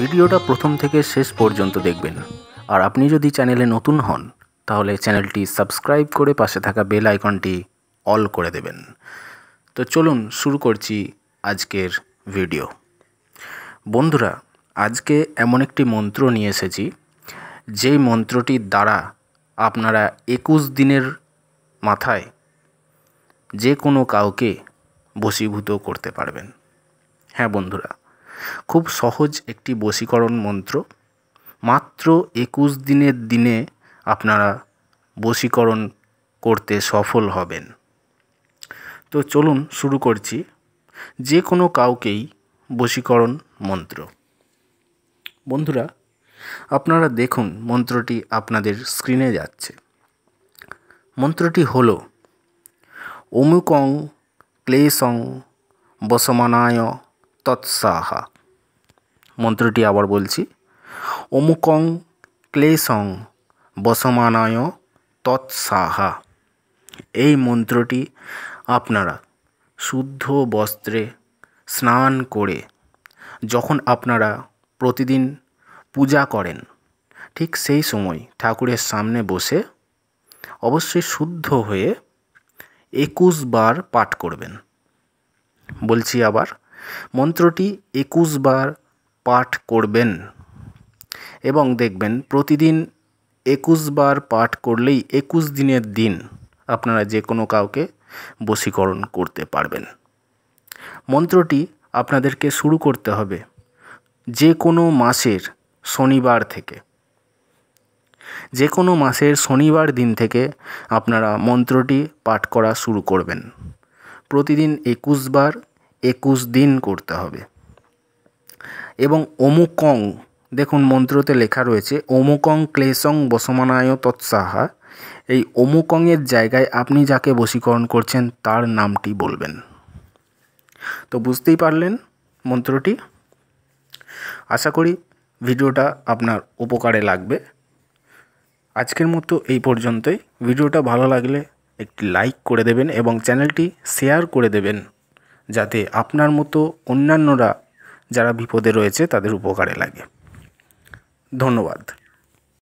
ভিডিওটা প্রথম থেকে শেষ পর্যন্ত দেখবেন আর আপনি যদি চ্যানেলে নতুন হন তাহলে চ্যানেলটি সাবস্ক্রাইব করে পাশে থাকা বেল আইকনটি অল করে দেবেন তো চলুন শুরু করছি আজকের ভিডিও বন্ধুরা আজকে এমন একটি মন্ত্র নিয়ে এসেছি যেই মন্ত্রটির দ্বারা আপনারা একুশ দিনের মাথায় যে কোনো কাউকে বশীভূত করতে পারবেন হ্যাঁ বন্ধুরা খুব সহজ একটি বশীকরণ মন্ত্র মাত্র একুশ দিনের দিনে আপনারা বশীকরণ করতে সফল হবেন তো চলুন শুরু করছি যে কোনো কাউকেই বশীকরণ মন্ত্র বন্ধুরা আপনারা দেখুন মন্ত্রটি আপনাদের স্ক্রিনে যাচ্ছে মন্ত্রটি হল অমুকং ক্লেসং বসমানায় তৎসাহা মন্ত্রটি আবার বলছি অমুকং ক্লেশং বসমানায় তৎসাহা এই মন্ত্রটি আপনারা শুদ্ধ বস্ত্রে স্নান করে যখন আপনারা প্রতিদিন পূজা করেন ঠিক সেই সময় ঠাকুরের সামনে বসে অবশ্যই শুদ্ধ হয়ে একুশ বার পাঠ করবেন বলছি আবার মন্ত্রটি একুশ বার পাঠ করবেন এবং দেখবেন প্রতিদিন একুশ বার পাঠ করলেই একুশ দিনের দিন আপনারা যে কোনো কাউকে বশীকরণ করতে পারবেন মন্ত্রটি আপনাদেরকে শুরু করতে হবে যে কোনো মাসের শনিবার থেকে যে কোনো মাসের শনিবার দিন থেকে আপনারা মন্ত্রটি পাঠ করা শুরু করবেন প্রতিদিন একুশ বার একুশ দিন করতে হবে এবং অমুকং দেখুন মন্ত্রতে লেখা রয়েছে অমুকং ক্লেসং বসমানায় তৎসাহা এই অমুকংয়ের জায়গায় আপনি যাকে বশীকরণ করছেন তার নামটি বলবেন তো বুঝতেই পারলেন মন্ত্রটি আশা করি ভিডিওটা আপনার উপকারে লাগবে আজকের মতো এই পর্যন্তই ভিডিওটা ভালো লাগলে একটি লাইক করে দেবেন এবং চ্যানেলটি শেয়ার করে দেবেন যাতে আপনার মতো অন্যান্যরা যারা বিপদে রয়েছে তাদের উপকারে লাগে ধন্যবাদ